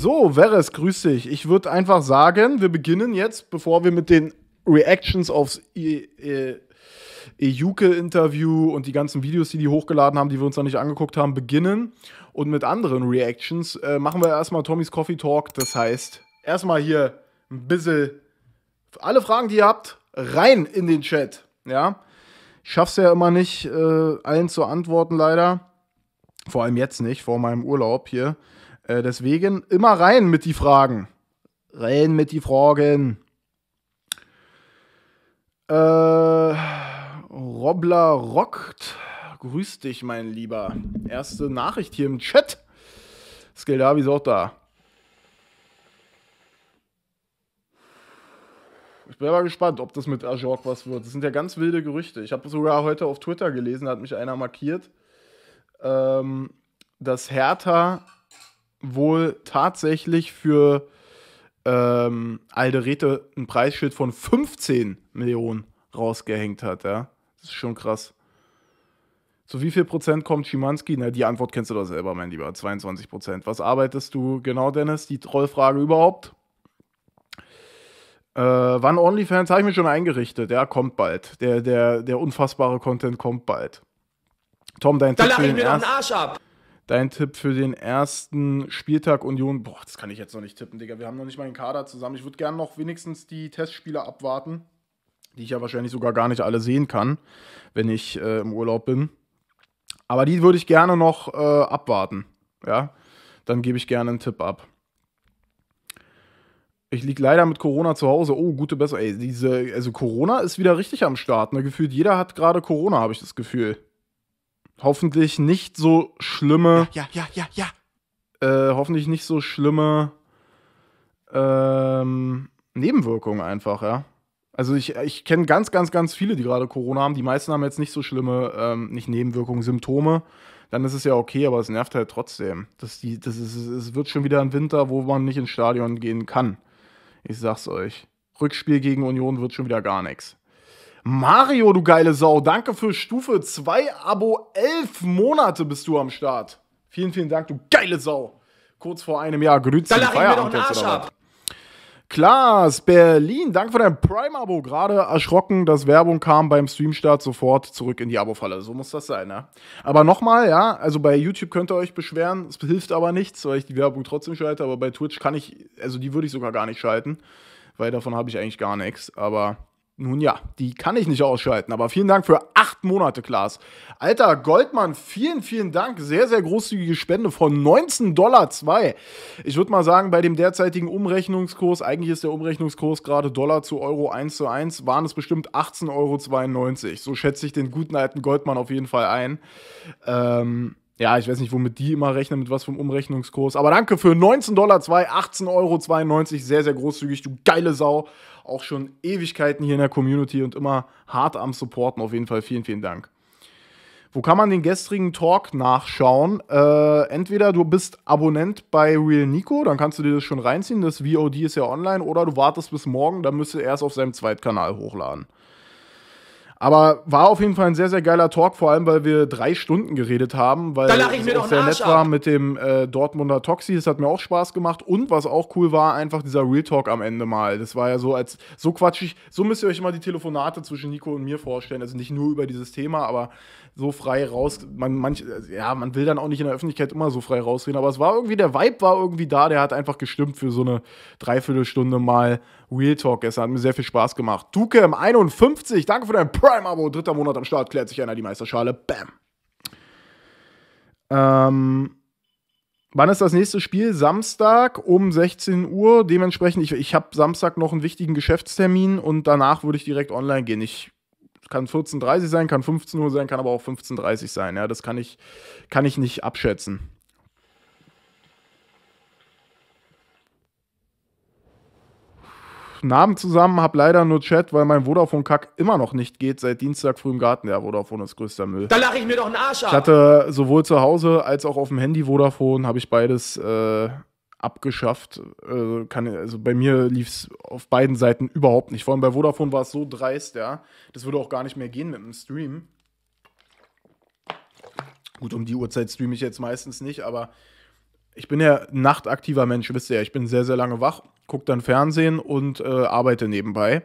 So, Veres, grüß dich. Ich würde einfach sagen, wir beginnen jetzt, bevor wir mit den Reactions aufs Ejuke-Interview e, und die ganzen Videos, die die hochgeladen haben, die wir uns noch nicht angeguckt haben, beginnen. Und mit anderen Reactions äh, machen wir erstmal Tommys Coffee Talk. Das heißt, erstmal hier ein bisschen alle Fragen, die ihr habt, rein in den Chat. Ja, ich schaff's ja immer nicht, äh, allen zu antworten, leider. Vor allem jetzt nicht, vor meinem Urlaub hier. Äh, deswegen immer rein mit die Fragen. Rein mit die Fragen. Äh, Robler rockt. Grüß dich, mein Lieber. Erste Nachricht hier im Chat. Skeldavi ist auch da. Ich bin aber gespannt, ob das mit Ajork was wird. Das sind ja ganz wilde Gerüchte. Ich habe sogar heute auf Twitter gelesen, da hat mich einer markiert, ähm, dass Hertha wohl tatsächlich für ähm, Alderete ein Preisschild von 15 Millionen rausgehängt hat. Ja? Das ist schon krass. Zu wie viel Prozent kommt Schimanski? Na, die Antwort kennst du doch selber, mein Lieber. 22 Prozent. Was arbeitest du genau, Dennis? Die Trollfrage überhaupt? Äh, wann OnlyFans? Habe ich mir schon eingerichtet. Ja, kommt bald. Der, der, der unfassbare Content kommt bald. Tom, dein Dann Tipp. Dann lach ich mir doch den Arsch ab. Dein Tipp für den ersten Spieltag Union. Boah, das kann ich jetzt noch nicht tippen, Digga. Wir haben noch nicht mal einen Kader zusammen. Ich würde gerne noch wenigstens die Testspiele abwarten, die ich ja wahrscheinlich sogar gar nicht alle sehen kann, wenn ich äh, im Urlaub bin. Aber die würde ich gerne noch äh, abwarten. Ja, dann gebe ich gerne einen Tipp ab. Ich liege leider mit Corona zu Hause. Oh, gute Besserung. Ey, diese, also Corona ist wieder richtig am Start. Ne? Gefühlt jeder hat gerade Corona, habe ich das Gefühl hoffentlich nicht so schlimme. Ja, ja, ja, ja. ja. Äh, hoffentlich nicht so schlimme ähm, Nebenwirkungen einfach, ja. Also ich, ich kenne ganz, ganz, ganz viele, die gerade Corona haben. Die meisten haben jetzt nicht so schlimme, ähm, nicht Nebenwirkungen, Symptome. Dann ist es ja okay, aber es nervt halt trotzdem. Das die, das ist, es wird schon wieder ein Winter, wo man nicht ins Stadion gehen kann. Ich sag's euch. Rückspiel gegen Union wird schon wieder gar nichts. Mario, du geile Sau, danke für Stufe 2 Abo. Elf Monate bist du am Start. Vielen, vielen Dank, du geile Sau. Kurz vor einem Jahr grüßt Dann lach ich mir doch einen Arsch ab. Klaas, Berlin, danke für dein Prime-Abo. Gerade erschrocken, dass Werbung kam beim Streamstart sofort zurück in die Abo-Falle. So muss das sein, ne? Aber nochmal, ja, also bei YouTube könnt ihr euch beschweren, es hilft aber nichts, weil ich die Werbung trotzdem schalte, aber bei Twitch kann ich, also die würde ich sogar gar nicht schalten, weil davon habe ich eigentlich gar nichts. Aber nun ja, die kann ich nicht ausschalten. Aber vielen Dank für acht Monate, Klaas. Alter, Goldmann, vielen, vielen Dank. Sehr, sehr großzügige Spende von 19,02 Dollar. Ich würde mal sagen, bei dem derzeitigen Umrechnungskurs, eigentlich ist der Umrechnungskurs gerade Dollar zu Euro 1 zu 1, waren es bestimmt 18,92 Euro. So schätze ich den guten alten Goldmann auf jeden Fall ein. Ähm, ja, ich weiß nicht, womit die immer rechnen, mit was vom Umrechnungskurs. Aber danke für 19,02 Dollar, 18,92 Euro. Sehr, sehr großzügig, du geile Sau auch schon Ewigkeiten hier in der Community und immer hart am Supporten. Auf jeden Fall vielen, vielen Dank. Wo kann man den gestrigen Talk nachschauen? Äh, entweder du bist Abonnent bei Real Nico, dann kannst du dir das schon reinziehen. Das VOD ist ja online. Oder du wartest bis morgen, dann müsste er es auf seinem Zweitkanal hochladen. Aber war auf jeden Fall ein sehr, sehr geiler Talk, vor allem, weil wir drei Stunden geredet haben, weil es auch sehr nett ab. war mit dem äh, Dortmunder Toxi. Das hat mir auch Spaß gemacht. Und was auch cool war, einfach dieser Real Talk am Ende mal. Das war ja so als so quatschig, so müsst ihr euch immer die Telefonate zwischen Nico und mir vorstellen. Also nicht nur über dieses Thema, aber so frei raus. Man, manch, ja, man will dann auch nicht in der Öffentlichkeit immer so frei rausreden, aber es war irgendwie, der Vibe war irgendwie da, der hat einfach gestimmt für so eine Dreiviertelstunde mal Real Talk. Es hat mir sehr viel Spaß gemacht. Duke im 51, danke für dein Pro Prime-Abo, dritter Monat am Start, klärt sich einer die Meisterschale. Bam. Ähm, wann ist das nächste Spiel? Samstag um 16 Uhr. Dementsprechend, ich, ich habe Samstag noch einen wichtigen Geschäftstermin und danach würde ich direkt online gehen. Ich kann 14.30 sein, kann 15 Uhr sein, kann aber auch 15.30 sein. Ja, das kann ich, kann ich nicht abschätzen. Namen zusammen, habe leider nur Chat, weil mein Vodafone-Kack immer noch nicht geht seit Dienstag früh im Garten. Ja, Vodafone ist größter Müll. Da lache ich mir doch einen Arsch ab. Ich hatte sowohl zu Hause als auch auf dem Handy Vodafone, habe ich beides äh, abgeschafft. Äh, kann, also bei mir lief es auf beiden Seiten überhaupt nicht. Vor allem bei Vodafone war es so dreist, ja. Das würde auch gar nicht mehr gehen mit dem Stream. Gut, um die Uhrzeit streame ich jetzt meistens nicht, aber ich bin ja nachtaktiver Mensch, wisst ihr ja, ich bin sehr, sehr lange wach gucke dann Fernsehen und äh, arbeite nebenbei.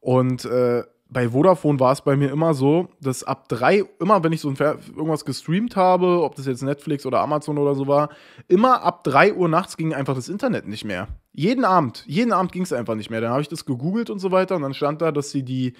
Und äh, bei Vodafone war es bei mir immer so, dass ab drei, immer wenn ich so ein, irgendwas gestreamt habe, ob das jetzt Netflix oder Amazon oder so war, immer ab drei Uhr nachts ging einfach das Internet nicht mehr. Jeden Abend, jeden Abend ging es einfach nicht mehr. Dann habe ich das gegoogelt und so weiter und dann stand da, dass sie die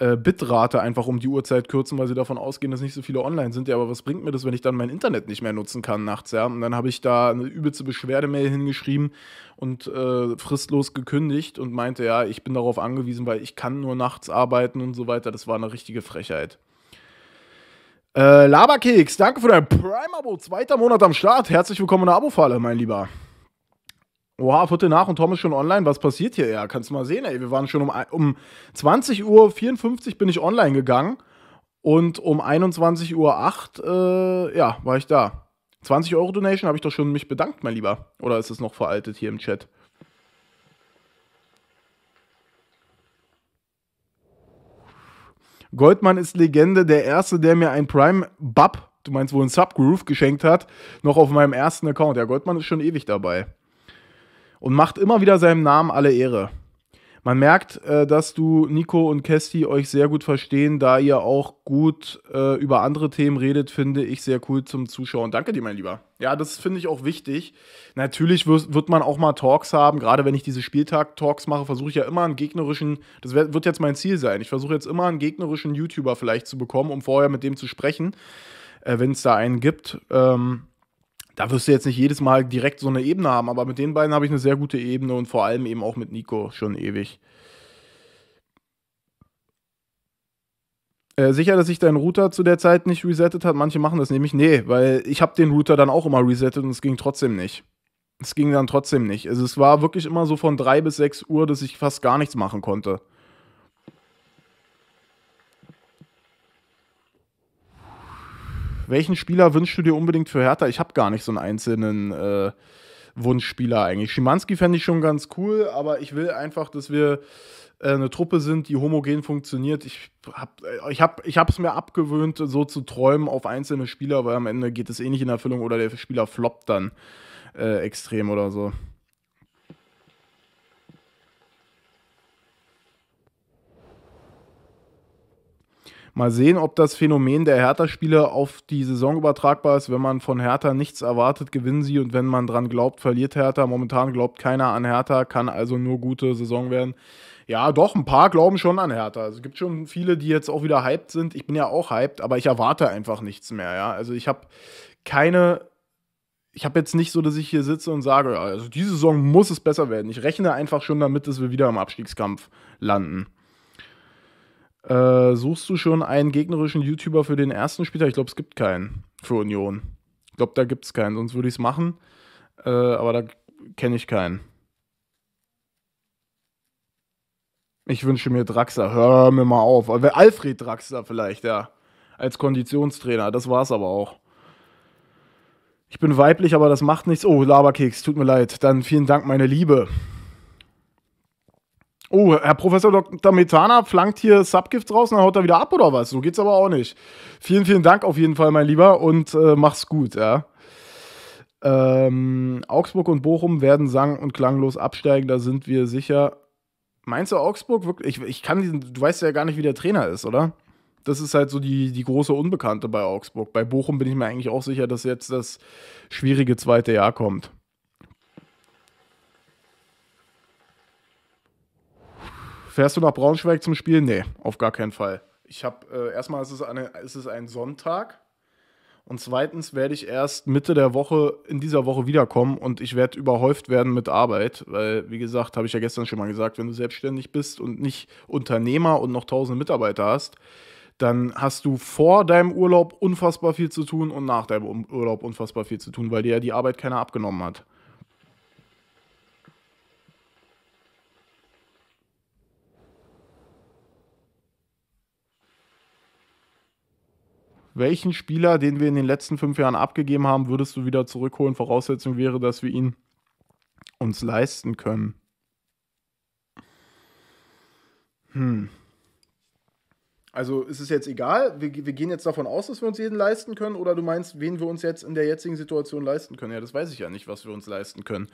äh, Bitrate einfach um die Uhrzeit kürzen, weil sie davon ausgehen, dass nicht so viele online sind. Ja, aber was bringt mir das, wenn ich dann mein Internet nicht mehr nutzen kann nachts? Ja? Und dann habe ich da eine übelste Beschwerdemail hingeschrieben und äh, fristlos gekündigt und meinte, ja, ich bin darauf angewiesen, weil ich kann nur nachts arbeiten und so weiter. Das war eine richtige Frechheit. Äh, Laberkeks, danke für dein Prime-Abo. Zweiter Monat am Start. Herzlich willkommen in der Abo-Falle, mein Lieber. Oha, Viertel nach und Tom ist schon online. Was passiert hier? Ja, kannst du mal sehen, ey. Wir waren schon um, um 20.54 Uhr bin ich online gegangen und um 21.08 Uhr, äh, ja, war ich da. 20 Euro Donation habe ich doch schon mich bedankt, mein Lieber. Oder ist es noch veraltet hier im Chat? Goldmann ist Legende, der Erste, der mir ein Prime-Bub, du meinst wohl ein Subgroove, geschenkt hat, noch auf meinem ersten Account. Ja, Goldmann ist schon ewig dabei und macht immer wieder seinem Namen alle Ehre. Man merkt, äh, dass du, Nico und Kesti, euch sehr gut verstehen, da ihr auch gut äh, über andere Themen redet, finde ich sehr cool zum Zuschauen. Danke dir, mein Lieber. Ja, das finde ich auch wichtig. Natürlich wird, man auch mal Talks haben, gerade wenn ich diese Spieltag-Talks mache, versuche ich ja immer einen gegnerischen, das wird jetzt mein Ziel sein, ich versuche jetzt immer einen gegnerischen YouTuber vielleicht zu bekommen, um vorher mit dem zu sprechen, äh, wenn es da einen gibt. Ähm, da wirst du jetzt nicht jedes Mal direkt so eine Ebene haben, aber mit den beiden habe ich eine sehr gute Ebene und vor allem eben auch mit Nico schon ewig. Äh, sicher, dass sich dein Router zu der Zeit nicht resettet hat. Manche machen das nämlich. Nee, weil ich habe den Router dann auch immer resettet und es ging trotzdem nicht. Es ging dann trotzdem nicht. Also es war wirklich immer so von 3 bis 6 Uhr, dass ich fast gar nichts machen konnte. welchen Spieler wünschst du dir unbedingt für Hertha? Ich habe gar nicht so einen einzelnen äh, Wunschspieler eigentlich. Schimanski fände ich schon ganz cool, aber ich will einfach, dass wir äh, eine Truppe sind, die homogen funktioniert. Ich habe äh, ich hab, ich hab's mir abgewöhnt, so zu träumen auf einzelne Spieler, weil am Ende geht es eh nicht in Erfüllung oder der Spieler floppt dann äh, extrem oder so. Mal sehen, ob das Phänomen der hertha spiele auf die Saison übertragbar ist. Wenn man von Hertha nichts erwartet, gewinnen sie und wenn man dran glaubt, verliert Hertha. Momentan glaubt keiner an Hertha, kann also nur gute Saison werden. Ja, doch, ein paar glauben schon an Hertha. Also, es gibt schon viele, die jetzt auch wieder hyped sind. Ich bin ja auch hyped, aber ich erwarte einfach nichts mehr. Ja? Also ich habe keine ich habe jetzt nicht so, dass ich hier sitze und sage, also diese Saison muss es besser werden. Ich rechne einfach schon damit, dass wir wieder im Abstiegskampf landen. Äh, suchst du schon einen gegnerischen YouTuber für den ersten Spieltag? Ich glaube, es gibt keinen für Union. Ich glaube, da gibt es keinen, sonst würde ich es machen. Äh, aber da kenne ich keinen. Ich wünsche mir Draxler, hör mir mal auf. Äh, Alfred Draxler vielleicht, ja. Als Konditionstrainer, das war's aber auch. Ich bin weiblich, aber das macht nichts. Oh, Laberkeks, tut mir leid. Dann vielen Dank, meine Liebe. Oh, Herr Professor Dr. Metana flankt hier Subgift draußen, und dann haut er wieder ab oder was? So geht's aber auch nicht. Vielen, vielen Dank auf jeden Fall, mein Lieber, und äh, mach's gut, ja. Ähm, Augsburg und Bochum werden sang- und klanglos absteigen, da sind wir sicher. Meinst du Augsburg wirklich? Ich, ich kann diesen, du weißt ja gar nicht, wie der Trainer ist, oder? Das ist halt so die, die große Unbekannte bei Augsburg. Bei Bochum bin ich mir eigentlich auch sicher, dass jetzt das schwierige zweite Jahr kommt. Fährst du nach Braunschweig zum Spiel? Nee, auf gar keinen Fall. Ich habe äh, erstmal ist es, eine, ist es ein Sonntag und zweitens werde ich erst Mitte der Woche in dieser Woche wiederkommen und ich werde überhäuft werden mit Arbeit, weil wie gesagt, habe ich ja gestern schon mal gesagt, wenn du selbstständig bist und nicht Unternehmer und noch tausende Mitarbeiter hast, dann hast du vor deinem Urlaub unfassbar viel zu tun und nach deinem Urlaub unfassbar viel zu tun, weil dir ja die Arbeit keiner abgenommen hat. welchen Spieler, den wir in den letzten fünf Jahren abgegeben haben, würdest du wieder zurückholen? Voraussetzung wäre, dass wir ihn uns leisten können. Hm. Also ist es jetzt egal, wir, wir, gehen jetzt davon aus, dass wir uns jeden leisten können, oder du meinst, wen wir uns jetzt in der jetzigen Situation leisten können? Ja, das weiß ich ja nicht, was wir uns leisten können.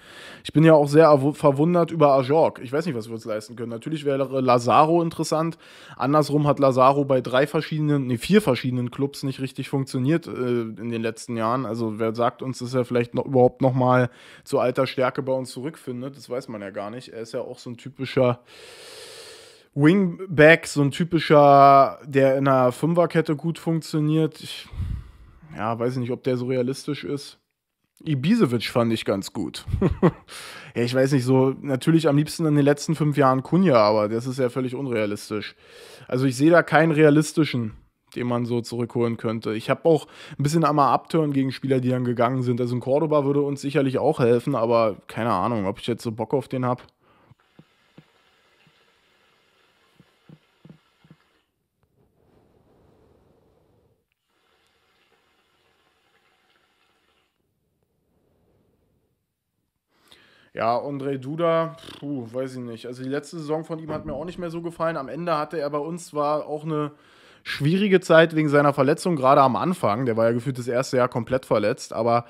Ich bin ja auch sehr verwundert über Ajork. Ich weiß nicht, was wir uns leisten können. Natürlich wäre Lazaro interessant. Andersrum hat Lazaro bei drei verschiedenen, nee, vier verschiedenen Clubs nicht richtig funktioniert äh, in den letzten Jahren. Also wer sagt uns, dass er vielleicht noch, überhaupt nochmal zu alter Stärke bei uns zurückfindet, das weiß man ja gar nicht. Er ist ja auch so ein typischer. Wingback, so ein typischer, der in einer Fünferkette gut funktioniert. Ich, ja, weiß ich nicht, ob der so realistisch ist. Ibisevic fand ich ganz gut. ja, ich weiß nicht, so natürlich am liebsten in den letzten fünf Jahren Kunja, aber das ist ja völlig unrealistisch. Also ich sehe da keinen realistischen, den man so zurückholen könnte. Ich habe auch ein bisschen einmal Abturn gegen Spieler, die dann gegangen sind. Also ein Cordoba würde uns sicherlich auch helfen, aber keine Ahnung, ob ich jetzt so Bock auf den habe. Ja, André Duda, puh, weiß ich nicht. Also die letzte Saison von ihm hat mir auch nicht mehr so gefallen. Am Ende hatte er bei uns zwar auch eine schwierige Zeit wegen seiner Verletzung, gerade am Anfang. Der war ja gefühlt das erste Jahr komplett verletzt. Aber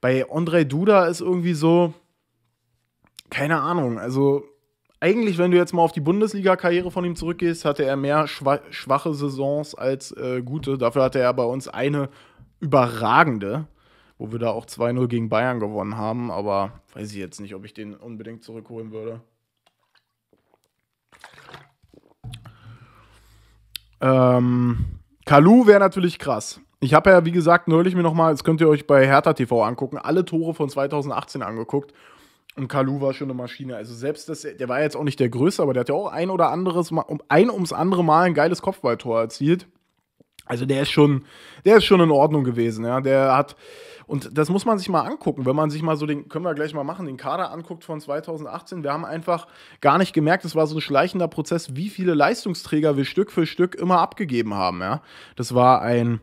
bei André Duda ist irgendwie so, keine Ahnung. Also eigentlich, wenn du jetzt mal auf die Bundesliga-Karriere von ihm zurückgehst, hatte er mehr schwa schwache Saisons als äh, gute. Dafür hatte er bei uns eine überragende wo wir da auch 2-0 gegen Bayern gewonnen haben. Aber weiß ich jetzt nicht, ob ich den unbedingt zurückholen würde. Ähm, Kalu wäre natürlich krass. Ich habe ja, wie gesagt, neulich mir nochmal, das könnt ihr euch bei Hertha TV angucken, alle Tore von 2018 angeguckt. Und Kalu war schon eine Maschine. Also selbst das, der war jetzt auch nicht der Größte, aber der hat ja auch ein oder anderes, ein ums andere Mal ein geiles Kopfballtor erzielt. Also der ist schon, der ist schon in Ordnung gewesen. Ja. Der hat und das muss man sich mal angucken, wenn man sich mal so den, können wir gleich mal machen, den Kader anguckt von 2018. Wir haben einfach gar nicht gemerkt, es war so ein schleichender Prozess, wie viele Leistungsträger wir Stück für Stück immer abgegeben haben. Ja? Das war ein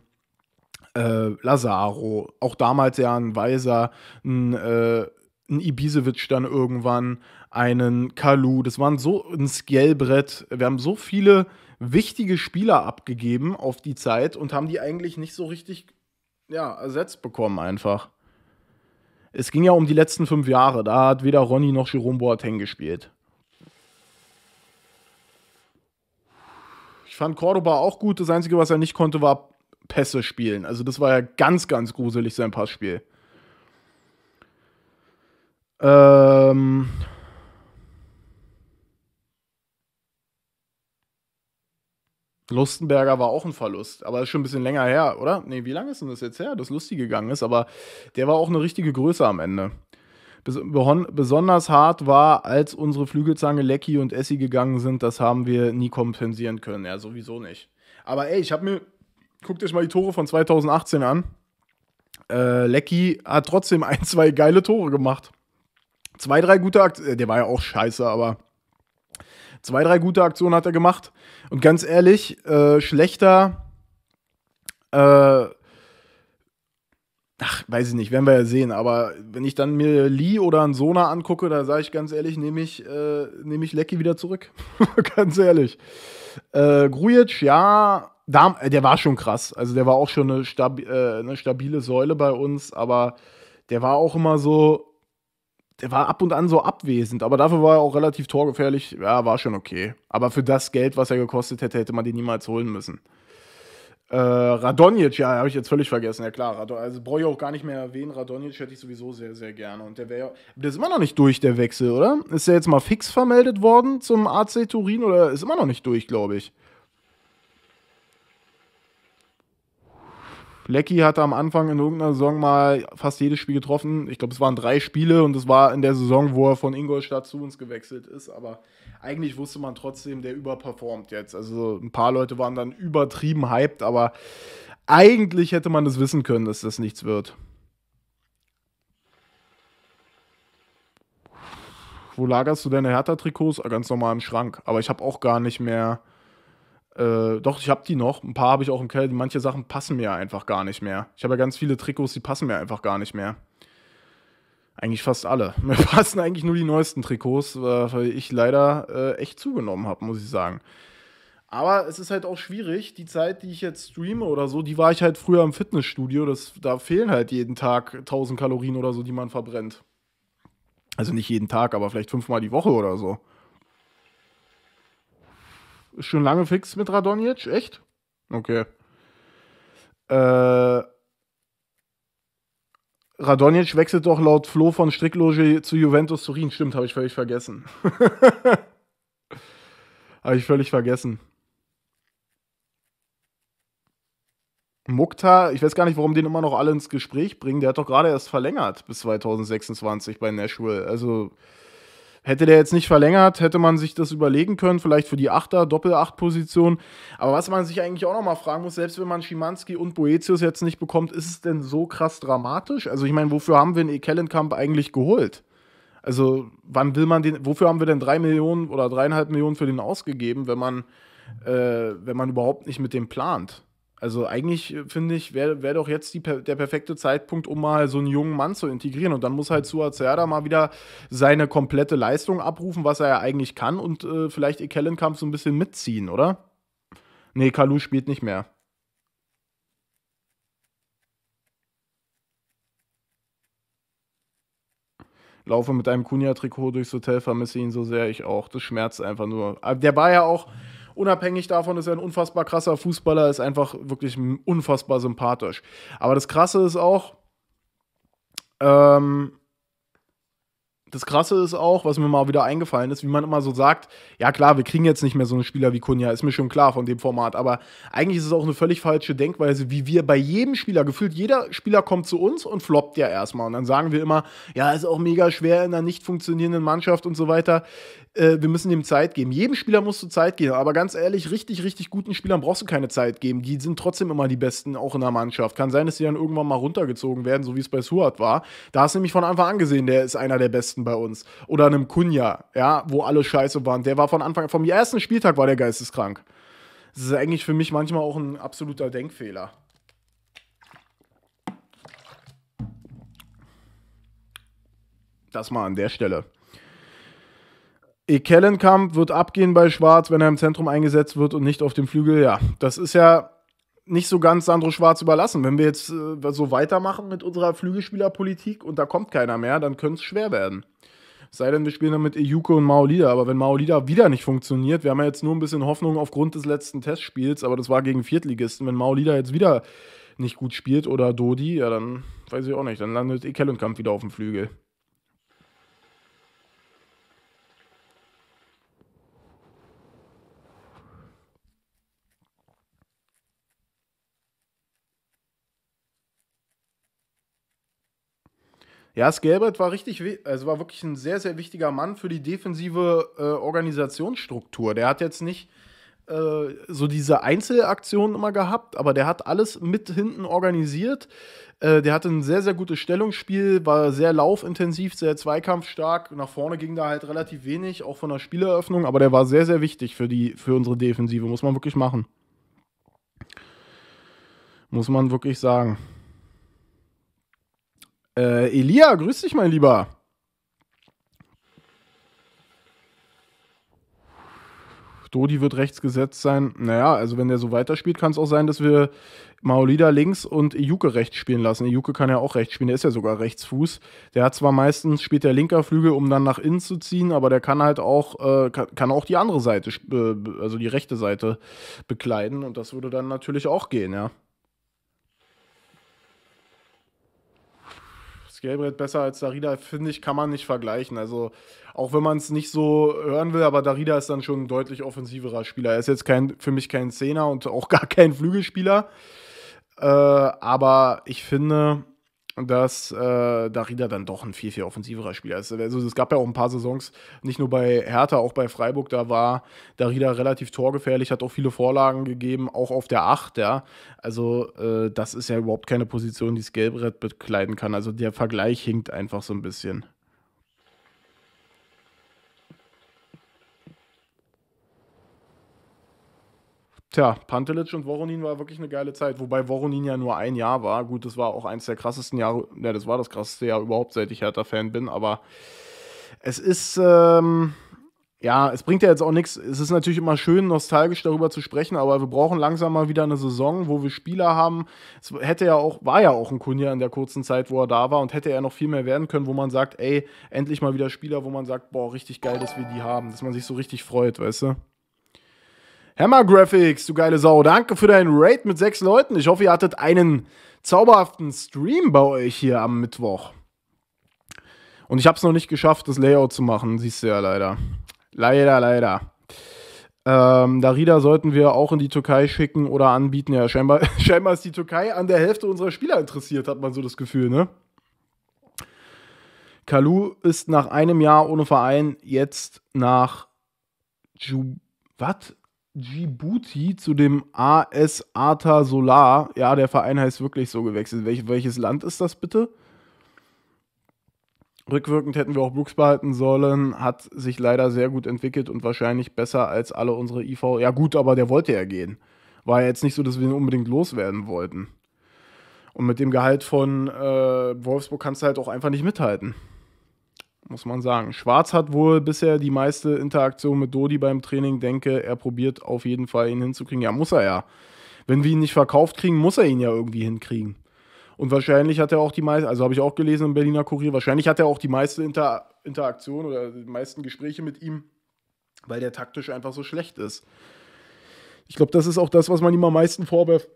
äh, Lazaro, auch damals ja ein Weiser, ein, äh, ein Ibisevic dann irgendwann, einen Kalu, das waren so ein Skellbrett. Wir haben so viele wichtige Spieler abgegeben auf die Zeit und haben die eigentlich nicht so richtig ja, ersetzt bekommen einfach. Es ging ja um die letzten fünf Jahre. Da hat weder Ronny noch Jerome Boateng gespielt. Ich fand Cordoba auch gut. Das Einzige, was er nicht konnte, war Pässe spielen. Also das war ja ganz, ganz gruselig, sein Passspiel. Ähm, Lustenberger war auch ein Verlust, aber das ist schon ein bisschen länger her, oder? Nee, wie lange ist denn das jetzt her, dass Lustig gegangen ist? Aber der war auch eine richtige Größe am Ende. besonders hart war, als unsere Flügelzange Lecky und Essi gegangen sind, das haben wir nie kompensieren können. Ja, sowieso nicht. Aber ey, ich habe mir, guckt euch mal die Tore von 2018 an. Äh, Lecky hat trotzdem ein, zwei geile Tore gemacht. Zwei, drei gute Aktionen. Äh, der war ja auch scheiße, aber zwei, drei gute Aktionen hat er gemacht. Und ganz ehrlich, äh, schlechter. Äh, ach, weiß ich nicht, werden wir ja sehen. Aber wenn ich dann mir Lee oder einen Sona angucke, da sage ich ganz ehrlich, nehme ich, äh, nehm ich Lecky wieder zurück. ganz ehrlich. Äh, Grujic, ja, da, äh, der war schon krass. Also der war auch schon eine, stabi äh, eine, stabile Säule bei uns, aber der war auch immer so, der war ab und an so abwesend, aber dafür war er auch relativ torgefährlich. Ja, war schon okay. Aber für das Geld, was er gekostet hätte, hätte man den niemals holen müssen. Äh, Radonjic, ja, habe ich jetzt völlig vergessen. Ja klar, Radon, also brauche ich auch gar nicht mehr erwähnen. Radonjic hätte ich sowieso sehr, sehr gerne. Und der wäre Der ist immer noch nicht durch, der Wechsel, oder? Ist der jetzt mal fix vermeldet worden zum AC Turin oder ist immer noch nicht durch, glaube ich. Lecky hatte am Anfang in irgendeiner Saison mal fast jedes Spiel getroffen. Ich glaube, es waren drei Spiele und es war in der Saison, wo er von Ingolstadt zu uns gewechselt ist. Aber eigentlich wusste man trotzdem, der überperformt jetzt. Also ein paar Leute waren dann übertrieben hyped, aber eigentlich hätte man das wissen können, dass das nichts wird. Wo lagerst du deine Hertha-Trikots? Ah, ganz normal im Schrank. Aber ich habe auch gar nicht mehr äh, doch, ich habe die noch. Ein paar habe ich auch im Keller. Manche Sachen passen mir einfach gar nicht mehr. Ich habe ja ganz viele Trikots, die passen mir einfach gar nicht mehr. Eigentlich fast alle. Mir passen eigentlich nur die neuesten Trikots, äh, weil ich leider äh, echt zugenommen habe, muss ich sagen. Aber es ist halt auch schwierig. Die Zeit, die ich jetzt streame oder so, die war ich halt früher im Fitnessstudio. Das, da fehlen halt jeden Tag 1000 Kalorien oder so, die man verbrennt. Also nicht jeden Tag, aber vielleicht fünfmal die Woche oder so schon lange fix mit Radonjic? Echt? Okay. Äh, Radonjic wechselt doch laut Flo von Strickloge zu Juventus Turin. Stimmt, habe ich völlig vergessen. habe ich völlig vergessen. Mukta, ich weiß gar nicht, warum den immer noch alle ins Gespräch bringen. Der hat doch gerade erst verlängert bis 2026 bei Nashville. Also Hätte der jetzt nicht verlängert, hätte man sich das überlegen können, vielleicht für die Achter, Doppel-Acht-Position. Aber was man sich eigentlich auch nochmal fragen muss, selbst wenn man Schimanski und Boetius jetzt nicht bekommt, ist es denn so krass dramatisch? Also ich meine, wofür haben wir einen Ekellenkamp eigentlich geholt? Also wann will man den, wofür haben wir denn drei Millionen oder dreieinhalb Millionen für den ausgegeben, wenn man, äh, wenn man überhaupt nicht mit dem plant? Also eigentlich äh, finde ich, wäre wär doch jetzt die, der perfekte Zeitpunkt, um mal so einen jungen Mann zu integrieren. Und dann muss halt Suazerda mal wieder seine komplette Leistung abrufen, was er ja eigentlich kann und äh, vielleicht Ekellenkamp so ein bisschen mitziehen, oder? Nee, Kalu spielt nicht mehr. Laufe mit einem Kunja-Trikot durchs Hotel, vermisse ihn so sehr, ich auch. Das schmerzt einfach nur. Der war ja auch, unabhängig davon, ist er ein unfassbar krasser Fußballer ist, einfach wirklich unfassbar sympathisch. Aber das Krasse ist auch, ähm, das Krasse ist auch, was mir mal wieder eingefallen ist, wie man immer so sagt, ja klar, wir kriegen jetzt nicht mehr so einen Spieler wie Kunja, ist mir schon klar von dem Format, aber eigentlich ist es auch eine völlig falsche Denkweise, wie wir bei jedem Spieler, gefühlt jeder Spieler kommt zu uns und floppt ja erstmal und dann sagen wir immer, ja, ist auch mega schwer in einer nicht funktionierenden Mannschaft und so weiter, äh, wir müssen dem Zeit geben. Jedem Spieler musst du Zeit geben, aber ganz ehrlich, richtig, richtig guten Spielern brauchst du keine Zeit geben, die sind trotzdem immer die Besten, auch in der Mannschaft. Kann sein, dass die dann irgendwann mal runtergezogen werden, so wie es bei Suat war. Da hast du nämlich von Anfang an gesehen, der ist einer der Besten bei uns. Oder einem Kunja, ja, wo alle scheiße waren. Der war von Anfang an, vom ersten Spieltag war der geisteskrank. Das ist eigentlich für mich manchmal auch ein absoluter Denkfehler. Das mal an der Stelle. Ekellenkamp wird abgehen bei Schwarz, wenn er im Zentrum eingesetzt wird und nicht auf dem Flügel. Ja, das ist ja nicht so ganz Sandro Schwarz überlassen. Wenn wir jetzt äh, so weitermachen mit unserer Flügelspielerpolitik und da kommt keiner mehr, dann könnte es schwer werden. Sei denn, wir spielen dann mit Ejuke und Maolida. Aber wenn Maolida wieder nicht funktioniert, wir haben ja jetzt nur ein bisschen Hoffnung aufgrund des letzten Testspiels, aber das war gegen Viertligisten. Wenn Maolida jetzt wieder nicht gut spielt oder Dodi, ja, dann weiß ich auch nicht. Dann landet Ekellenkamp wieder auf dem Flügel. Ja, Skelbert war richtig, also war wirklich ein sehr, sehr wichtiger Mann für die defensive äh, Organisationsstruktur. Der hat jetzt nicht äh, so diese Einzelaktionen immer gehabt, aber der hat alles mit hinten organisiert. Äh, der hatte ein sehr, sehr gutes Stellungsspiel, war sehr laufintensiv, sehr zweikampfstark. Nach vorne ging da halt relativ wenig, auch von der Spieleröffnung, aber der war sehr, sehr wichtig für, die, für unsere Defensive, muss man wirklich machen. Muss man wirklich sagen. Äh, Elia, grüß dich, mein Lieber. Dodi wird rechts gesetzt sein. Naja, also wenn der so weiterspielt, kann es auch sein, dass wir Maolida links und Iuke rechts spielen lassen. Iuke kann ja auch rechts spielen, der ist ja sogar Rechtsfuß. Der hat zwar meistens, spielt der linker Flügel, um dann nach innen zu ziehen, aber der kann halt auch, äh, kann, kann, auch die andere Seite, äh, also die rechte Seite bekleiden und das würde dann natürlich auch gehen, ja. ist besser als Darida, finde ich, kann man nicht vergleichen. Also, auch wenn man es nicht so hören will, aber Darida ist dann schon ein deutlich offensiverer Spieler. Er ist jetzt kein, für mich kein Zehner und auch gar kein Flügelspieler. Äh, aber ich finde, dass äh, Darida dann doch ein viel, viel offensiverer Spieler ist. Also es gab ja auch ein paar Saisons, nicht nur bei Hertha, auch bei Freiburg, da war Darida relativ torgefährlich, hat auch viele Vorlagen gegeben, auch auf der Acht, ja. Also äh, das ist ja überhaupt keine Position, die das Gelbrett bekleiden kann. Also der Vergleich hinkt einfach so ein bisschen. Tja, Pantelic und Voronin war wirklich eine geile Zeit, wobei Voronin ja nur ein Jahr war. Gut, das war auch eins der krassesten Jahre, ne, ja, das war das krasseste Jahr überhaupt, seit ich Hertha-Fan bin, aber es ist, ähm, ja, es bringt ja jetzt auch nichts. Es ist natürlich immer schön, nostalgisch darüber zu sprechen, aber wir brauchen langsam mal wieder eine Saison, wo wir Spieler haben. Es hätte ja auch, war ja auch ein Kunja in der kurzen Zeit, wo er da war und hätte er noch viel mehr werden können, wo man sagt, ey, endlich mal wieder Spieler, wo man sagt, boah, richtig geil, dass wir die haben, dass man sich so richtig freut, weißt du? Hammer Graphics, du geile Sau. Danke für deinen Raid mit sechs Leuten. Ich hoffe, ihr hattet einen zauberhaften Stream bei euch hier am Mittwoch. Und ich habe es noch nicht geschafft, das Layout zu machen, siehst du ja leider. Leider, leider. Ähm, Darida sollten wir auch in die Türkei schicken oder anbieten. Ja, scheinbar, scheinbar ist die Türkei an der Hälfte unserer Spieler interessiert, hat man so das Gefühl, ne? Kalu ist nach einem Jahr ohne Verein jetzt nach Ju was? Djibouti zu dem AS Ata Solar. Ja, der Verein heißt wirklich so gewechselt. Welch, welches Land ist das bitte? Rückwirkend hätten wir auch Brooks behalten sollen, hat sich leider sehr gut entwickelt und wahrscheinlich besser als alle unsere IV. Ja gut, aber der wollte ja gehen. War ja jetzt nicht so, dass wir ihn unbedingt loswerden wollten. Und mit dem Gehalt von äh, Wolfsburg kannst du halt auch einfach nicht mithalten muss man sagen. Schwarz hat wohl bisher die meiste Interaktion mit Dodi beim Training. Denke, er probiert auf jeden Fall, ihn hinzukriegen. Ja, muss er ja. Wenn wir ihn nicht verkauft kriegen, muss er ihn ja irgendwie hinkriegen. Und wahrscheinlich hat er auch die meiste, also habe ich auch gelesen im Berliner Kurier, wahrscheinlich hat er auch die meiste Inter Interaktion oder die meisten Gespräche mit ihm, weil der taktisch einfach so schlecht ist. Ich glaube, das ist auch das, was man ihm am meisten vorwerft.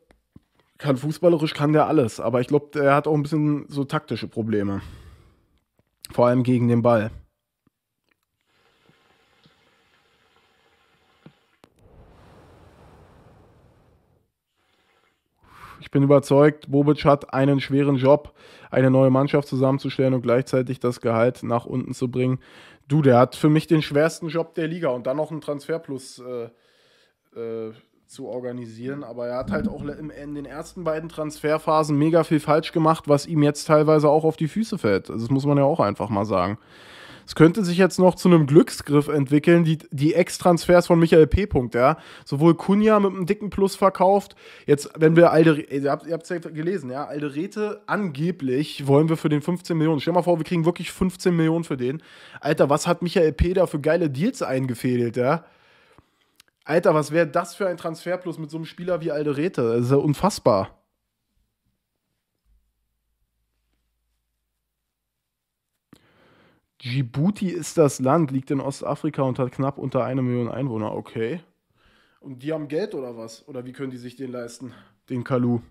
Kann fußballerisch, kann der alles, aber ich glaube, er hat auch ein bisschen so taktische Probleme. Vor allem gegen den Ball. Ich bin überzeugt, Bobic hat einen schweren Job, eine neue Mannschaft zusammenzustellen und gleichzeitig das Gehalt nach unten zu bringen. Du, der hat für mich den schwersten Job der Liga und dann noch einen Transferplus äh, äh, zu organisieren. Aber er hat halt auch in den ersten beiden Transferphasen mega viel falsch gemacht, was ihm jetzt teilweise auch auf die Füße fällt. Also das muss man ja auch einfach mal sagen. Es könnte sich jetzt noch zu einem Glücksgriff entwickeln, die, die Ex-Transfers von Michael P. Punkt, ja. Sowohl Kunja mit einem dicken Plus verkauft. Jetzt, wenn wir Alde, ihr habt es ja gelesen, ja, Alderete angeblich wollen wir für den 15 Millionen. Stell mal vor, wir kriegen wirklich 15 Millionen für den. Alter, was hat Michael P. da für geile Deals eingefädelt, ja? Alter, was wäre das für ein Transfer plus mit so einem Spieler wie Alderete? Das ist ja unfassbar. Djibouti ist das Land, liegt in Ostafrika und hat knapp unter einer Million Einwohner. Okay. Und die haben Geld oder was? Oder wie können die sich den leisten? Den Kalu.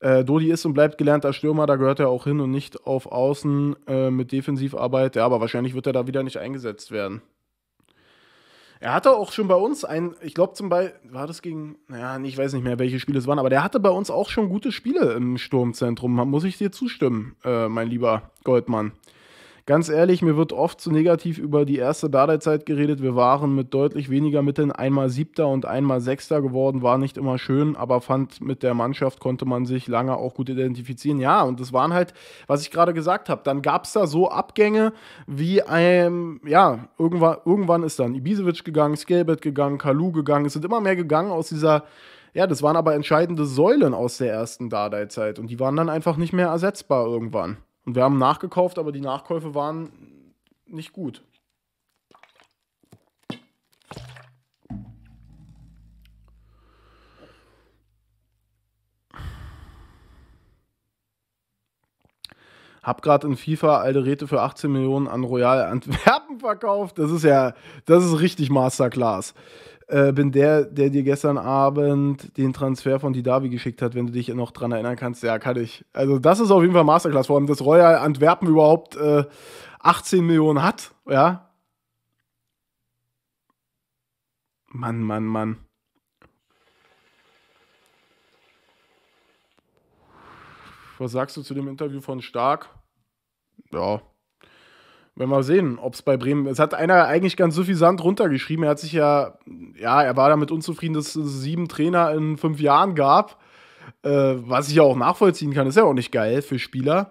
Äh, Dodi ist und bleibt gelernter Stürmer, da gehört er auch hin und nicht auf Außen äh, mit Defensivarbeit. Ja, aber wahrscheinlich wird er da wieder nicht eingesetzt werden. Er hatte auch schon bei uns ein, ich glaube zum Beispiel, war das gegen, naja, ich weiß nicht mehr, welche Spiele es waren, aber der hatte bei uns auch schon gute Spiele im Sturmzentrum. Muss ich dir zustimmen, äh, mein lieber Goldmann ganz ehrlich, mir wird oft zu negativ über die erste Dardai-Zeit geredet. Wir waren mit deutlich weniger Mitteln einmal Siebter und einmal Sechster geworden, war nicht immer schön, aber fand mit der Mannschaft konnte man sich lange auch gut identifizieren. Ja, und das waren halt, was ich gerade gesagt habe, dann gab es da so Abgänge wie ein, ähm, ja, irgendwann, irgendwann ist dann Ibisevic gegangen, Skelbert gegangen, Kalu gegangen, es sind immer mehr gegangen aus dieser ja, das waren aber entscheidende Säulen aus der ersten Dardai-Zeit und die waren dann einfach nicht mehr ersetzbar irgendwann. Und wir haben nachgekauft, aber die Nachkäufe waren nicht gut. Hab gerade in FIFA alte Räte für 18 Millionen an Royal Antwerpen verkauft. Das ist ja, das ist richtig Masterclass äh, bin der, der dir gestern Abend den Transfer von Didavi geschickt hat, wenn du dich noch dran erinnern kannst. Ja, kann ich. Also, das ist auf jeden Fall Masterclass, vor allem, dass Royal Antwerpen überhaupt äh, 18 Millionen hat. Ja. Mann, Mann, Mann. Was sagst du zu dem Interview von Stark? Ja, wenn wir sehen, ob es bei Bremen. Es hat einer eigentlich ganz suffisant runtergeschrieben. Er hat sich ja, ja, er war damit unzufrieden, dass es sieben Trainer in fünf Jahren gab. Äh, was ich ja auch nachvollziehen kann, ist ja auch nicht geil für Spieler.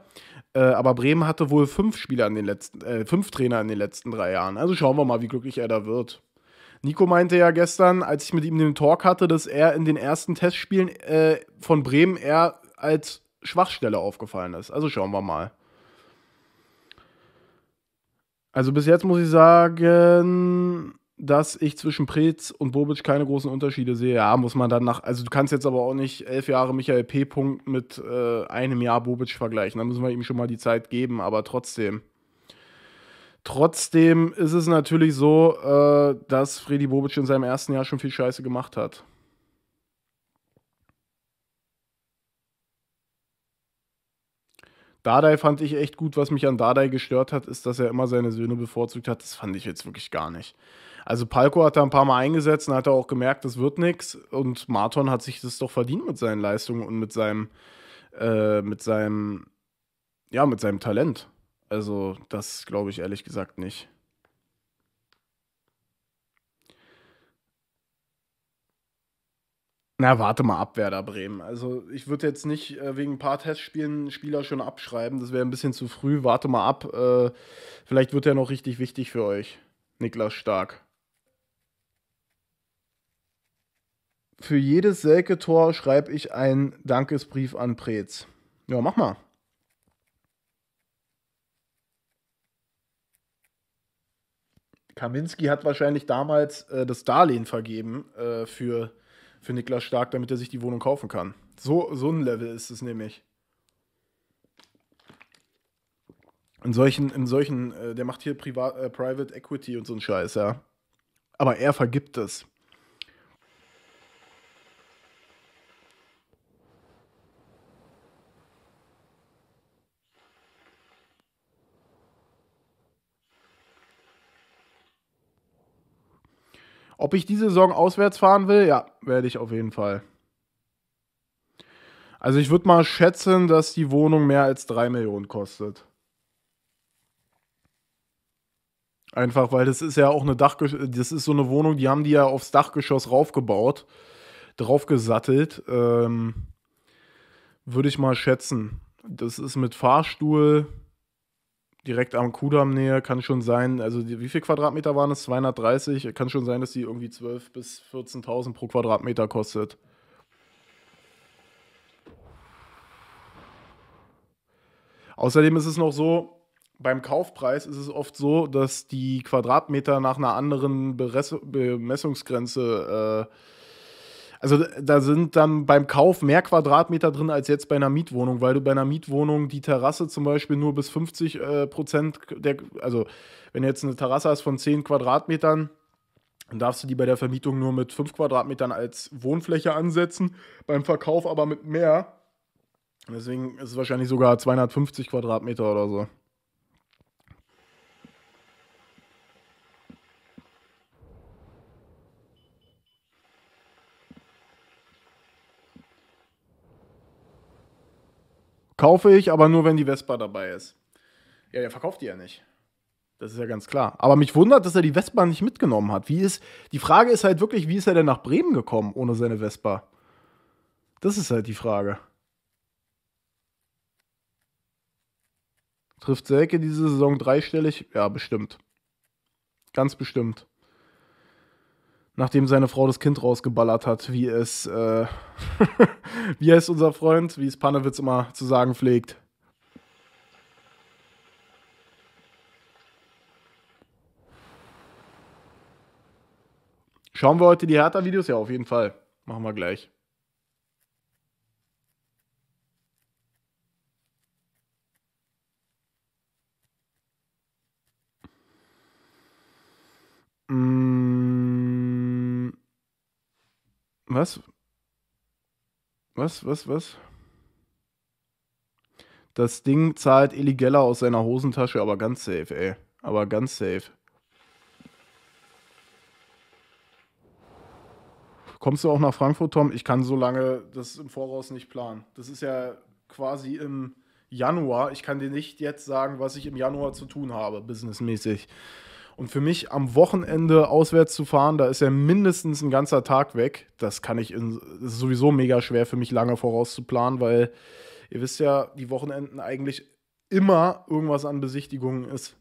Äh, aber Bremen hatte wohl fünf Spieler in den letzten, äh, fünf Trainer in den letzten drei Jahren. Also schauen wir mal, wie glücklich er da wird. Nico meinte ja gestern, als ich mit ihm den Talk hatte, dass er in den ersten Testspielen äh, von Bremen eher als Schwachstelle aufgefallen ist. Also schauen wir mal. Also bis jetzt muss ich sagen, dass ich zwischen Preetz und Bobic keine großen Unterschiede sehe. Ja, muss man dann nach. Also, du kannst jetzt aber auch nicht elf Jahre Michael P. -Punkt mit äh, einem Jahr Bobic vergleichen. Da müssen wir ihm schon mal die Zeit geben, aber trotzdem. Trotzdem ist es natürlich so, äh, dass Freddy Bobic in seinem ersten Jahr schon viel Scheiße gemacht hat. Dadai fand ich echt gut. Was mich an Dadai gestört hat, ist, dass er immer seine Söhne bevorzugt hat. Das fand ich jetzt wirklich gar nicht. Also Palko hat da ein paar Mal eingesetzt und hat auch gemerkt, das wird nichts. Und Marton hat sich das doch verdient mit seinen Leistungen und mit seinem, äh, mit seinem, ja, mit seinem Talent. Also das glaube ich ehrlich gesagt nicht. Na, warte mal ab, Werder Bremen. Also, ich würde jetzt nicht äh, wegen ein paar Testspielen Spieler schon abschreiben. Das wäre ein bisschen zu früh. Warte mal ab. Äh, vielleicht wird er noch richtig wichtig für euch. Niklas Stark. Für jedes Selke-Tor schreibe ich einen Dankesbrief an Preetz. Ja, mach mal. Kaminski hat wahrscheinlich damals äh, das Darlehen vergeben äh, für für Niklas Stark, damit er sich die Wohnung kaufen kann. So, so ein Level ist es nämlich. In solchen, in solchen, äh, der macht hier Privat, äh, Private Equity und so einen Scheiß, ja. Aber er vergibt es. Ob ich diese Saison auswärts fahren will? Ja, werde ich auf jeden Fall. Also ich würde mal schätzen, dass die Wohnung mehr als 3 Millionen kostet. Einfach, weil das ist ja auch eine Dachgeschoss, das ist so eine Wohnung, die haben die ja aufs Dachgeschoss raufgebaut, draufgesattelt. Ähm, würde ich mal schätzen. Das ist mit Fahrstuhl, direkt am Kudamm näher, kann schon sein, also die, wie viel Quadratmeter waren es? 230? Kann schon sein, dass die irgendwie 12.000 bis 14.000 pro Quadratmeter kostet. Außerdem ist es noch so, beim Kaufpreis ist es oft so, dass die Quadratmeter nach einer anderen Beres Bemessungsgrenze äh, also da sind dann beim Kauf mehr Quadratmeter drin als jetzt bei einer Mietwohnung, weil du bei einer Mietwohnung die Terrasse zum Beispiel nur bis 50 äh, Prozent der, also wenn du jetzt eine Terrasse hast von 10 Quadratmetern, dann darfst du die bei der Vermietung nur mit 5 Quadratmetern als Wohnfläche ansetzen, beim Verkauf aber mit mehr. Deswegen ist es wahrscheinlich sogar 250 Quadratmeter oder so. Kaufe ich, aber nur wenn die Vespa dabei ist. Ja, der verkauft die ja nicht. Das ist ja ganz klar. Aber mich wundert, dass er die Vespa nicht mitgenommen hat. Wie ist, die Frage ist halt wirklich, wie ist er denn nach Bremen gekommen ohne seine Vespa? Das ist halt die Frage. Trifft Selke diese Saison dreistellig? Ja, bestimmt. Ganz bestimmt nachdem seine Frau das Kind rausgeballert hat, wie es, äh, wie es unser Freund, wie es Panewitz immer zu sagen pflegt. Schauen wir heute die Hertha-Videos? Ja, auf jeden Fall. Machen wir gleich. Mm. Was? Was, was, was? Das Ding zahlt Eli Geller aus seiner Hosentasche, aber ganz safe, ey. Aber ganz safe. Kommst du auch nach Frankfurt, Tom? Ich kann so lange das im Voraus nicht planen. Das ist ja quasi im Januar. Ich kann dir nicht jetzt sagen, was ich im Januar zu tun habe, businessmäßig. Und für mich am Wochenende auswärts zu fahren, da ist ja mindestens ein ganzer Tag weg. Das kann ich in, ist sowieso mega schwer für mich lange vorauszuplanen, weil ihr wisst ja, die Wochenenden eigentlich immer irgendwas an Besichtigungen ist.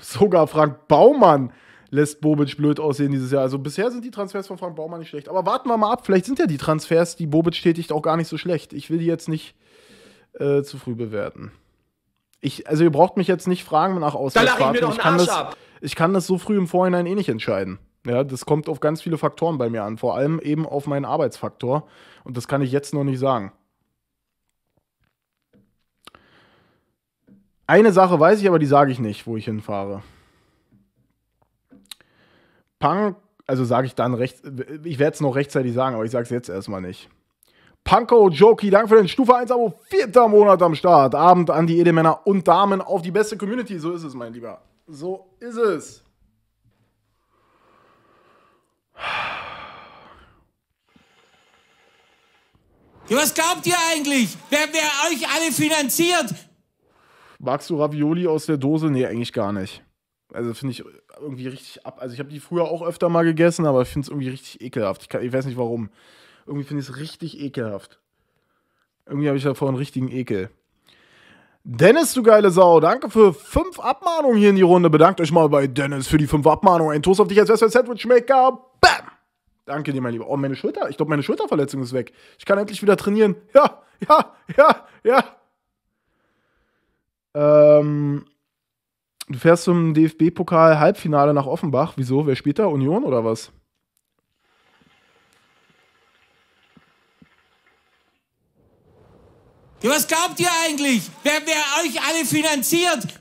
Sogar Frank Baumann lässt Bobic blöd aussehen dieses Jahr. Also bisher sind die Transfers von Frank Baumann nicht schlecht. Aber warten wir mal ab. Vielleicht sind ja die Transfers, die Bobic tätigt, auch gar nicht so schlecht. Ich will die jetzt nicht äh, zu früh bewerten ich, also ihr braucht mich jetzt nicht fragen nach Auswärtsfahrten. Ich, ich, kann das, ich kann das so früh im Vorhinein eh nicht entscheiden. Ja, das kommt auf ganz viele Faktoren bei mir an, vor allem eben auf meinen Arbeitsfaktor. Und das kann ich jetzt noch nicht sagen. Eine Sache weiß ich, aber die sage ich nicht, wo ich hinfahre. Punk, also sage ich dann recht, ich werde es noch rechtzeitig sagen, aber ich sage es jetzt erstmal nicht. Panko Joki, danke für den Stufe 1 Abo, vierter Monat am Start. Abend an die Edelmänner und Damen auf die beste Community. So ist es, mein Lieber. So ist es. Ja, was glaubt ihr eigentlich? Wer, wer euch alle finanziert? Magst du Ravioli aus der Dose? Nee, eigentlich gar nicht. Also finde ich irgendwie richtig ab. Also ich habe die früher auch öfter mal gegessen, aber ich finde es irgendwie richtig ekelhaft. Ich, kann, ich weiß nicht warum. Irgendwie finde ich es richtig ekelhaft. Irgendwie habe ich davor einen richtigen Ekel. Dennis, du geile Sau, danke für fünf Abmahnungen hier in die Runde. Bedankt euch mal bei Dennis für die fünf Abmahnungen. Ein Toast auf dich als Western Sandwich Maker. Bam! Danke dir, mein Lieber. Oh, meine Schulter. Ich glaube, meine Schulterverletzung ist weg. Ich kann endlich wieder trainieren. Ja, ja, ja, ja. Ähm, du fährst zum DFB-Pokal-Halbfinale nach Offenbach. Wieso? Wer spielt da? Union oder was? Ja, was glaubt ihr eigentlich? Wer, wer euch alle finanziert?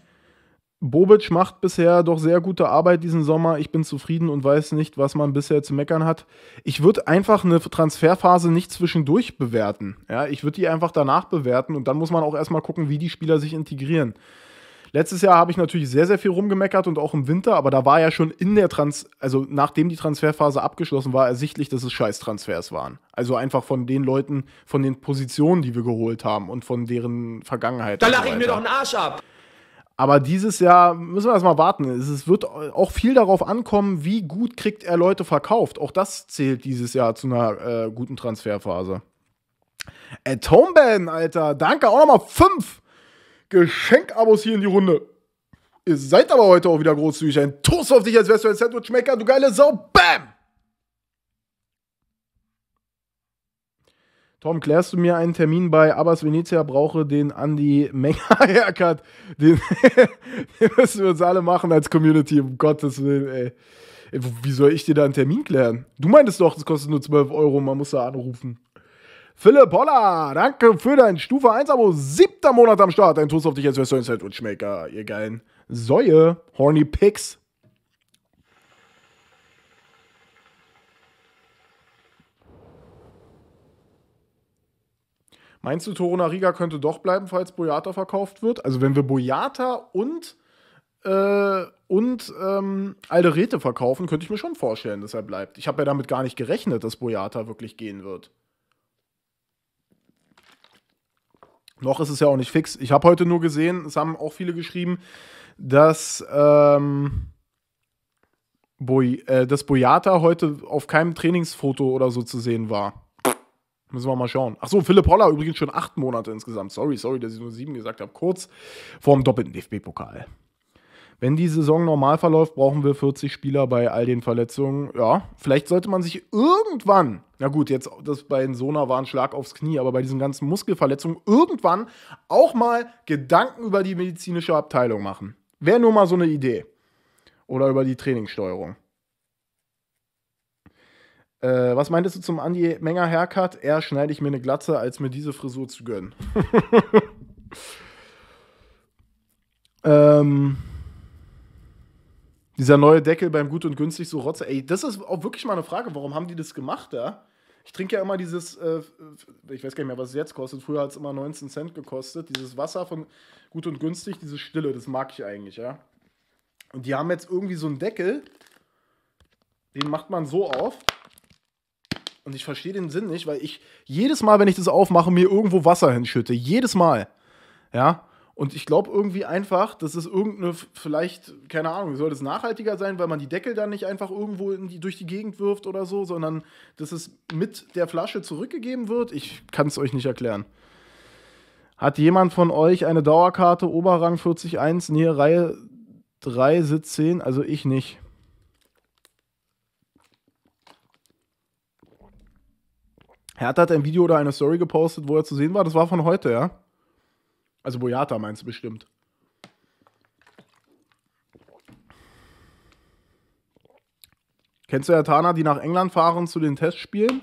Bobic macht bisher doch sehr gute Arbeit diesen Sommer. Ich bin zufrieden und weiß nicht, was man bisher zu meckern hat. Ich würde einfach eine Transferphase nicht zwischendurch bewerten. Ja, ich würde die einfach danach bewerten und dann muss man auch erstmal gucken, wie die Spieler sich integrieren. Letztes Jahr habe ich natürlich sehr, sehr viel rumgemeckert und auch im Winter, aber da war ja schon in der Trans, also nachdem die Transferphase abgeschlossen war, ersichtlich, dass es Scheiß-Transfers waren. Also einfach von den Leuten, von den Positionen, die wir geholt haben und von deren Vergangenheit. Da lache ich mir doch einen Arsch ab. Aber dieses Jahr müssen wir erstmal warten. Es wird auch viel darauf ankommen, wie gut kriegt er Leute verkauft. Auch das zählt dieses Jahr zu einer äh, guten Transferphase. Atomband, Alter. Danke, auch nochmal fünf. Geschenkabos hier in die Runde. Ihr seid aber heute auch wieder großzügig. Ein Toast auf dich, als wärst du ein Sandwichmaker, du geile Sau. Bam! Tom, klärst du mir einen Termin bei Abbas Venezia? Brauche den Andi Menger Haircut. Den, den, müssen wir uns alle machen als Community, um Gottes Willen, ey. ey. Wie soll ich dir da einen Termin klären? Du meintest doch, das kostet nur 12 Euro, man muss da anrufen. Philipp Holler, danke für dein Stufe 1 Abo. Siebter Monat am Start. Ein Toast auf dich als Western Inside Witchmaker, ihr geilen Säue. Horny Picks. Meinst du, Torona Riga könnte doch bleiben, falls Boyata verkauft wird? Also, wenn wir Boyata und, äh, und ähm, Alderete verkaufen, könnte ich mir schon vorstellen, dass er bleibt. Ich habe ja damit gar nicht gerechnet, dass Boyata wirklich gehen wird. Noch ist es ja auch nicht fix. Ich habe heute nur gesehen, es haben auch viele geschrieben, dass, ähm, Boy, äh, dass Boyata heute auf keinem Trainingsfoto oder so zu sehen war. Müssen wir mal schauen. Achso, Philipp Holler übrigens schon acht Monate insgesamt. Sorry, sorry, dass ich nur sieben gesagt habe. Kurz vorm doppelten DFB-Pokal. Wenn die Saison normal verläuft, brauchen wir 40 Spieler bei all den Verletzungen. Ja, vielleicht sollte man sich irgendwann, na gut, jetzt das bei Sona war ein Schlag aufs Knie, aber bei diesen ganzen Muskelverletzungen irgendwann auch mal Gedanken über die medizinische Abteilung machen. Wäre nur mal so eine Idee. Oder über die Trainingssteuerung. Äh, was meintest du zum Andi Menger Haircut? Eher schneide ich mir eine Glatze, als mir diese Frisur zu gönnen. ähm, dieser neue Deckel beim Gut und Günstig so Rotze. Ey, das ist auch wirklich mal eine Frage. Warum haben die das gemacht da? Ja? Ich trinke ja immer dieses, äh, ich weiß gar nicht mehr, was es jetzt kostet. Früher hat es immer 19 Cent gekostet. Dieses Wasser von Gut und Günstig, dieses Stille, das mag ich eigentlich, ja. Und die haben jetzt irgendwie so einen Deckel, den macht man so auf. Und ich verstehe den Sinn nicht, weil ich jedes Mal, wenn ich das aufmache, mir irgendwo Wasser hinschütte. Jedes Mal. Ja. Und ich glaube irgendwie einfach, das ist irgendeine, vielleicht, keine Ahnung, soll das nachhaltiger sein, weil man die Deckel dann nicht einfach irgendwo die, durch die Gegend wirft oder so, sondern dass es mit der Flasche zurückgegeben wird. Ich kann es euch nicht erklären. Hat jemand von euch eine Dauerkarte Oberrang 41, Nähe Reihe 3, Sitz 10? Also ich nicht. Hertha hat ein Video oder eine Story gepostet, wo er zu sehen war. Das war von heute, ja. Also Boyata meinst du bestimmt. Kennst du ja Tana, die nach England fahren zu den Testspielen?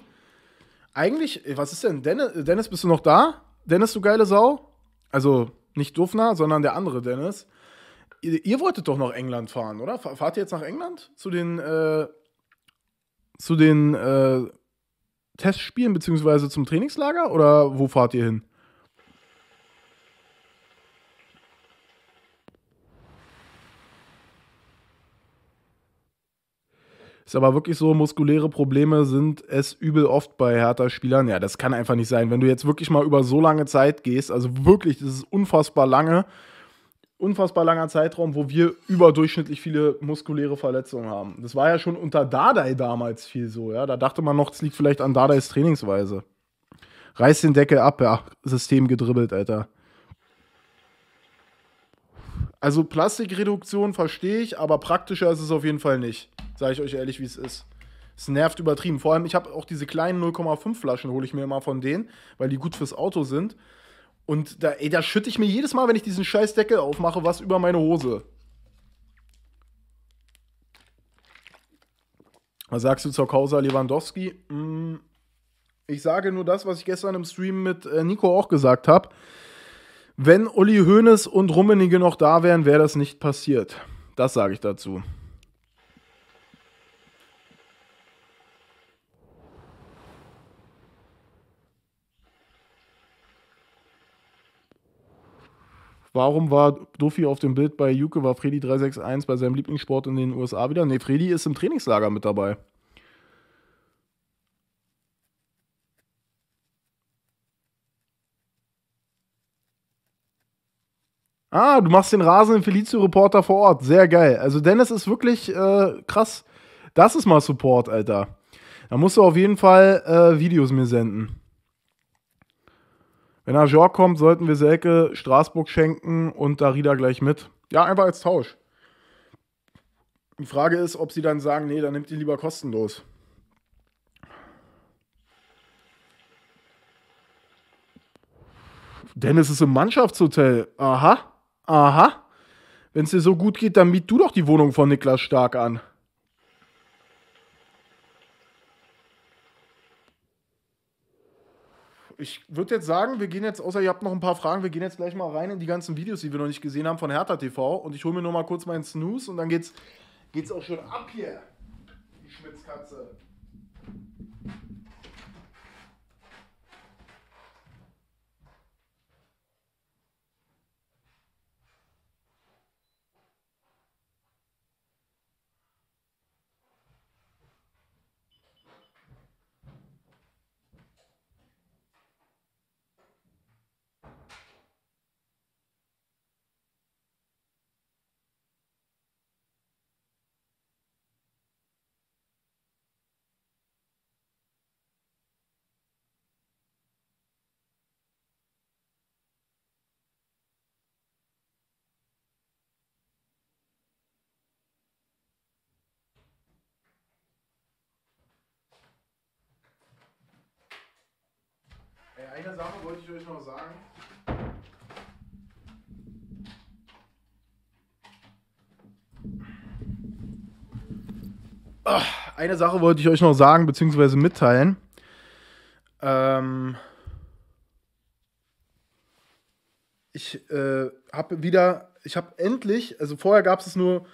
Eigentlich, äh, was ist denn? Dennis, äh, Dennis bist du noch da? Dennis, du geile Sau? Also nicht Dufner, sondern der andere Dennis. Ihr, ihr, wolltet doch nach England fahren, oder? Fahrt ihr jetzt nach England zu den, äh, zu den äh, Testspielen beziehungsweise zum Trainingslager? Oder wo fahrt ihr hin? Ist aber wirklich so, muskuläre Probleme sind es übel oft bei härter spielern Ja, das kann einfach nicht sein. Wenn du jetzt wirklich mal über so lange Zeit gehst, also wirklich, das ist unfassbar lange, unfassbar langer Zeitraum, wo wir überdurchschnittlich viele muskuläre Verletzungen haben. Das war ja schon unter Dadai damals viel so, ja. Da dachte man noch, es liegt vielleicht an Dadais Trainingsweise. Reiß den Deckel ab, ja. System gedribbelt, Alter. Also Plastikreduktion verstehe ich, aber praktischer ist es auf jeden Fall nicht. Sage ich euch ehrlich, wie es ist. Es nervt übertrieben. Vor allem, ich habe auch diese kleinen 0,5 Flaschen, hole ich mir immer von denen, weil die gut fürs Auto sind. Und da, ey, da schütte ich mir jedes Mal, wenn ich diesen scheiß Deckel aufmache, was über meine Hose. Was sagst du zur Causa Lewandowski? Mm, ich sage nur das, was ich gestern im Stream mit äh, Nico auch gesagt habe. Wenn Uli Hoeneß und Rummenigge noch da wären, wäre das nicht passiert. Das sage ich dazu. Warum war Duffy auf dem Bild bei Juke? War Freddy361 bei seinem Lieblingssport in den USA wieder? Ne, Freddy ist im Trainingslager mit dabei. Ah, du machst den rasenden Felicio-Reporter vor Ort. Sehr geil. Also Dennis ist wirklich äh, krass. Das ist mal Support, Alter. Da musst du auf jeden Fall äh, Videos mir senden. Wenn Ajor kommt, sollten wir Selke Straßburg schenken und Darida gleich mit. Ja, einfach als Tausch. Die Frage ist, ob sie dann sagen, nee, dann nimmt ihr lieber kostenlos. Dennis ist im Mannschaftshotel. Aha. Aha. Wenn es dir so gut geht, dann miet du doch die Wohnung von Niklas Stark an. ich würde jetzt sagen, wir gehen jetzt, außer ihr habt noch ein paar Fragen, wir gehen jetzt gleich mal rein in die ganzen Videos, die wir noch nicht gesehen haben von Hertha TV. Und ich hole mir nur mal kurz meinen Snooze und dann geht's, geht's auch schon ab hier, die Schmitzkatze. eine Sache wollte ich euch noch sagen. Ah, eine Sache wollte ich euch noch sagen, beziehungsweise mitteilen. Ähm ich äh, habe wieder, ich habe endlich, also vorher gab es nur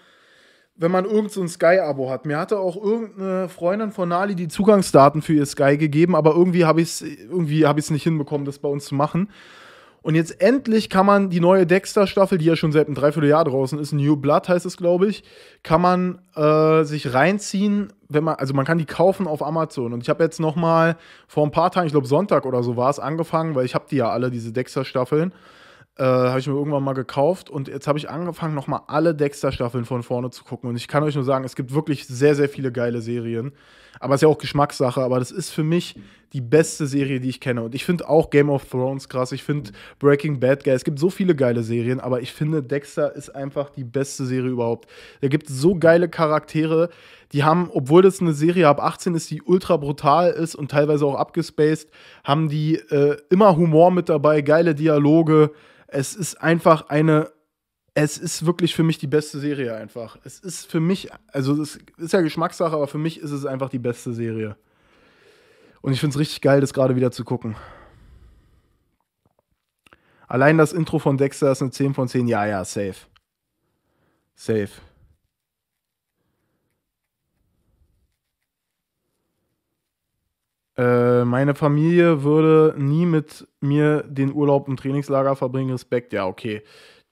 wenn man irgendein so Sky-Abo hat. Mir hatte auch irgendeine Freundin von Nali die Zugangsdaten für ihr Sky gegeben, aber irgendwie habe ich es irgendwie hab ich's nicht hinbekommen, das bei uns zu machen. Und jetzt endlich kann man die neue Dexter-Staffel, die ja schon seit einem Dreivierteljahr draußen ist, New Blood heißt es, glaube ich, kann man äh, sich reinziehen, wenn man, also man kann die kaufen auf Amazon. Und ich habe jetzt noch mal vor ein paar Tagen, ich glaube Sonntag oder so war es, angefangen, weil ich habe die ja alle, diese Dexter-Staffeln. Äh, habe ich mir irgendwann mal gekauft und jetzt habe ich angefangen, nochmal alle Dexter-Staffeln von vorne zu gucken. Und ich kann euch nur sagen, es gibt wirklich sehr, sehr viele geile Serien. Aber es ist ja auch Geschmackssache, aber das ist für mich die beste Serie, die ich kenne. Und ich finde auch Game of Thrones krass. Ich finde Breaking Bad geil. Es gibt so viele geile Serien, aber ich finde Dexter ist einfach die beste Serie überhaupt. Da gibt es so geile Charaktere. Die haben, obwohl das eine Serie ab 18 ist, die ultra brutal ist und teilweise auch abgespaced, haben die äh, immer Humor mit dabei, geile Dialoge. Es ist einfach eine es ist wirklich für mich die beste Serie einfach. Es ist für mich, also es ist ja Geschmackssache, aber für mich ist es einfach die beste Serie. Und ich finde es richtig geil, das gerade wieder zu gucken. Allein das Intro von Dexter ist eine 10 von 10. Ja, ja, safe. Safe. Äh, meine Familie würde nie mit mir den Urlaub im Trainingslager verbringen. Respekt, ja, okay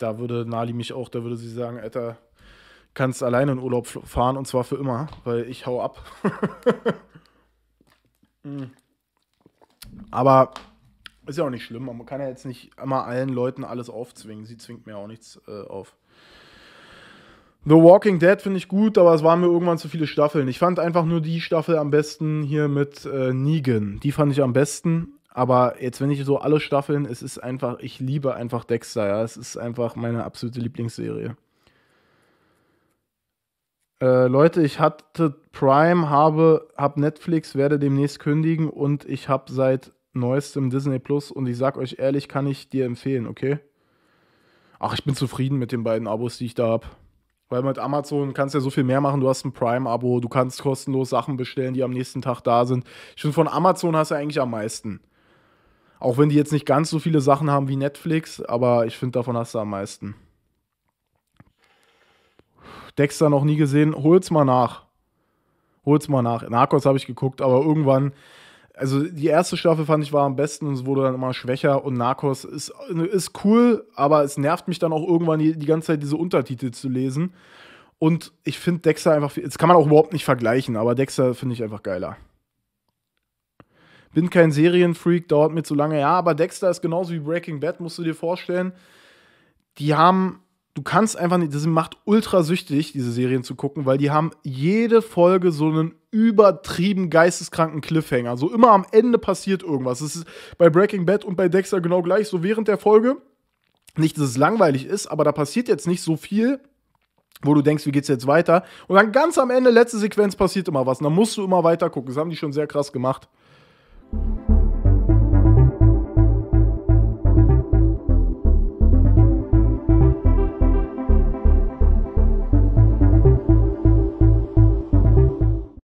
da würde Nali mich auch, da würde sie sagen, Alter, kannst alleine in Urlaub fahren und zwar für immer, weil ich hau ab. Mhm. Aber ist ja auch nicht schlimm. Man kann ja jetzt nicht immer allen Leuten alles aufzwingen. Sie zwingt mir auch nichts äh, auf. The Walking Dead finde ich gut, aber es waren mir irgendwann zu viele Staffeln. Ich fand einfach nur die Staffel am besten hier mit äh, Negan. Die fand ich am besten. Aber jetzt, wenn ich so alle Staffeln, es ist einfach, ich liebe einfach Dexter, ja. Es ist einfach meine absolute Lieblingsserie. Äh, Leute, ich hatte Prime, habe hab Netflix, werde demnächst kündigen und ich habe seit neuestem Disney Plus und ich sag euch ehrlich, kann ich dir empfehlen, okay? Ach, ich bin zufrieden mit den beiden Abos, die ich da habe. Weil mit Amazon kannst du ja so viel mehr machen. Du hast ein Prime-Abo, du kannst kostenlos Sachen bestellen, die am nächsten Tag da sind. Ich finde, von Amazon hast du eigentlich am meisten. Auch wenn die jetzt nicht ganz so viele Sachen haben wie Netflix, aber ich finde, davon hast du am meisten. Dexter noch nie gesehen, hol's mal nach. Hol's mal nach. Narcos habe ich geguckt, aber irgendwann, also die erste Staffel fand ich war am besten und es wurde dann immer schwächer und Narcos ist, ist cool, aber es nervt mich dann auch irgendwann die, die ganze Zeit diese Untertitel zu lesen. Und ich finde Dexter einfach, das kann man auch überhaupt nicht vergleichen, aber Dexter finde ich einfach geiler bin kein Serienfreak, dauert mir zu lange. Ja, aber Dexter ist genauso wie Breaking Bad, musst du dir vorstellen. Die haben, du kannst einfach nicht, das macht ultra süchtig, diese Serien zu gucken, weil die haben jede Folge so einen übertrieben geisteskranken Cliffhanger. So immer am Ende passiert irgendwas. Das ist bei Breaking Bad und bei Dexter genau gleich. So während der Folge, nicht, dass es langweilig ist, aber da passiert jetzt nicht so viel, wo du denkst, wie geht's jetzt weiter? Und dann ganz am Ende, letzte Sequenz, passiert immer was. Und dann musst du immer weiter gucken. Das haben die schon sehr krass gemacht.